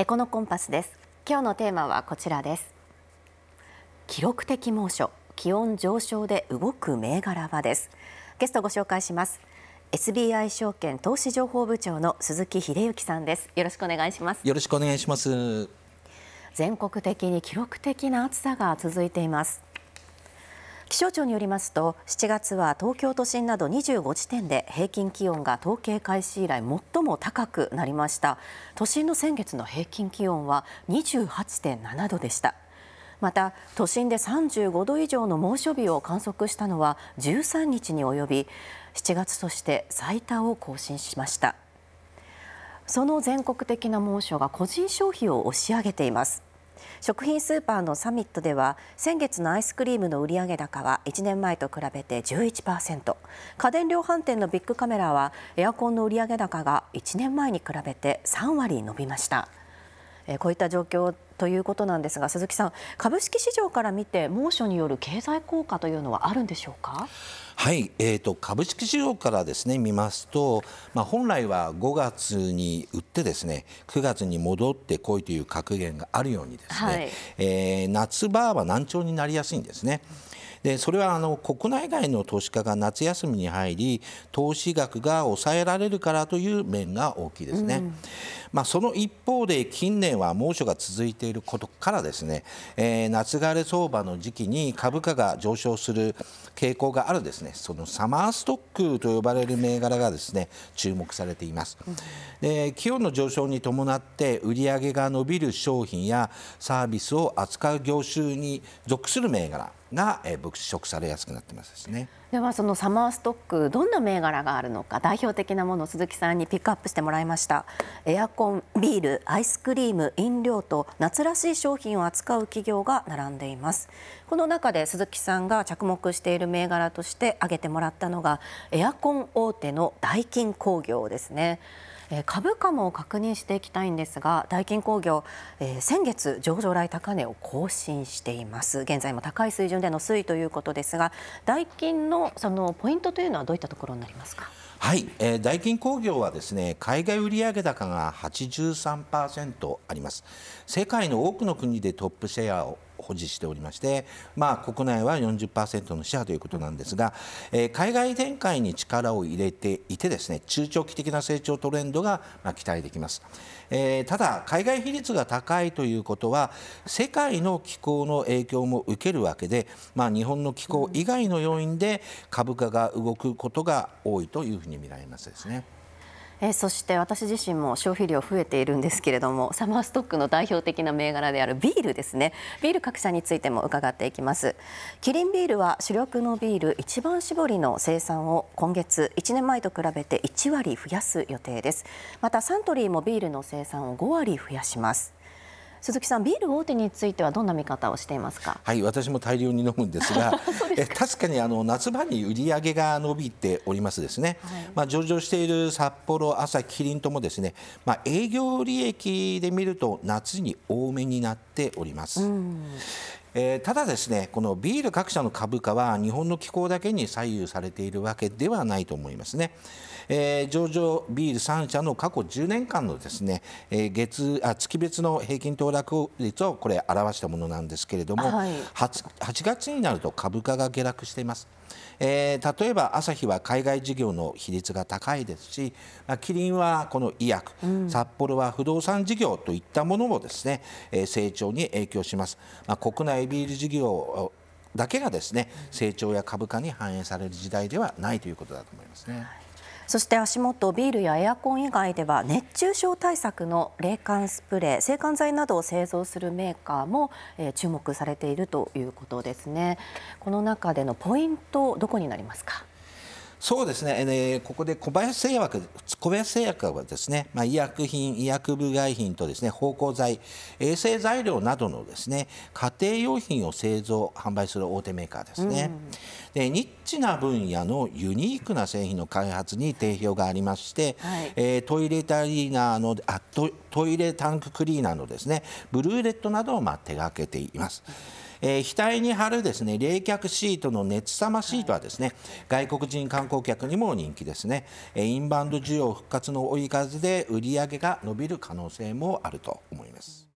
エコノコンパスです今日のテーマはこちらです記録的猛暑気温上昇で動く銘柄はですゲストご紹介します SBI 証券投資情報部長の鈴木秀之さんですよろしくお願いしますよろしくお願いします全国的に記録的な暑さが続いています気象庁によりますと7月は東京都心など25地点で平均気温が統計開始以来最も高くなりました都心の先月の平均気温は28.7度でしたまた都心で35度以上の猛暑日を観測したのは13日に及び7月として最多を更新しましたその全国的な猛暑が個人消費を押し上げています食品スーパーのサミットでは先月のアイスクリームの売上高は1年前と比べて11%家電量販店のビッグカメラはエアコンの売上高が1年前に比べて3割伸びましたこういった状況ということなんですが鈴木さん株式市場から見て猛暑による経済効果というのはあるんでしょうかはい、えーと、株式市場からですね見ますと、まあ、本来は5月に売ってですね9月に戻ってこいという格言があるようにですね、はい、えー、夏場は難聴になりやすいんですね。でそれはあの国内外の投資家が夏休みに入り投資額が抑えられるからという面が大きいですね、うん、まあ、その一方で近年は猛暑が続いていることからですね、えー、夏枯れ相場の時期に株価が上昇する傾向があるですねねそのサマーストックと呼ばれる銘柄がですね注目されています、で気温の上昇に伴って売り上げが伸びる商品やサービスを扱う業種に属する銘柄が、物色されやすくなってますですねではそのサマーストックどんな銘柄があるのか代表的なものを鈴木さんにピックアップしてもらいましたエアコンビールアイスクリーム飲料と夏らしい商品を扱う企業が並んでいますこの中で鈴木さんが着目している銘柄として挙げてもらったのがエアコン大手のダイキン工業ですね株価も確認していきたいんですが大金工業、えー、先月上場来高値を更新しています現在も高い水準での推移ということですが大金のそのポイントというのはどういったところになりますかはい、えー、大金工業はですね海外売上高が83%あります世界の多くの国でトップシェアを保持しておりまして、まあ、国内は40%のシェアということなんですが、えー、海外展開に力を入れていてですね中長期的な成長トレンドが、まあ、期待できます、えー、ただ海外比率が高いということは世界の気候の影響も受けるわけで、まあ、日本の気候以外の要因で株価が動くことが多いというふうに見られますですね。えー、そして私自身も消費量増えているんですけれどもサマーストックの代表的な銘柄であるビールですねビール各社についても伺っていきますキリンビールは主力のビール一番搾りの生産を今月1年前と比べて1割増やす予定ですまたサントリーもビールの生産を5割増やします鈴木さん、ビール大手についてはどんな見方をしていますか。はい、私も大量に飲むんですが、え確かにあの夏場に売り上げが伸びておりますですね。はい、まあ上場している札幌朝キリンともですね、まあ営業利益で見ると夏に多めになっております。えー、ただですねこのビール各社の株価は日本の気候だけに左右されているわけではないと思いますね。上場ビール3社の過去10年間のですね、月あ月別の平均騰落率をこれ表したものなんですけれども、はい、8, 8月になると株価が下落しています。えー、例えば朝日は海外事業の比率が高いですし、まあ、キリンはこの医薬、うん、札幌は不動産事業といったものもですね、えー、成長に影響します。まあ、国内ビール事業だけがですね成長や株価に反映される時代ではないということだと思いますね。そして足元ビールやエアコン以外では熱中症対策の冷感スプレー制汗剤などを製造するメーカーも、え注目されているということですねこの中でのポイントどこになりますかそうですね、えー、ここで小林製薬小林製薬はですね、まあ、医薬品、医薬部外品とですね芳香剤、衛生材料などのですね家庭用品を製造、販売する大手メーカーですね、うん、で。ニッチな分野のユニークな製品の開発に定評がありまして、えトイレタリーナーのあトイレタンククリーナーのですねブルーレットなどをまあ手がけています。うんえー、額に貼るですね冷却シートの熱さまシートはですね、はい、外国人観光客にも人気ですね、えー、インバウンド需要復活の追い風で売り上げが伸びる可能性もあると思います。